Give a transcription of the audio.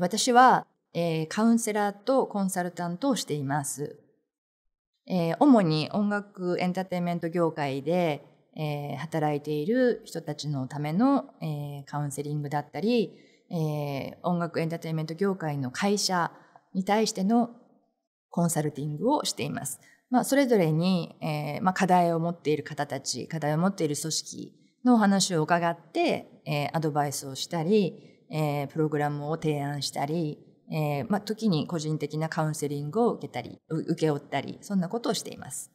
私は、えカウンセラーとコンサルタントをしています。え主に音楽エンターテインメント業界で、え働いている人たちのための、えカウンセリングだったり、え音楽エンターテインメント業界の会社に対してのコンサルティングをしています。まあ、それぞれに、えーまあ、課題を持っている方たち、課題を持っている組織のお話を伺って、えー、アドバイスをしたり、えー、プログラムを提案したり、えー、まあ、時に個人的なカウンセリングを受けたり、受け負ったり、そんなことをしています。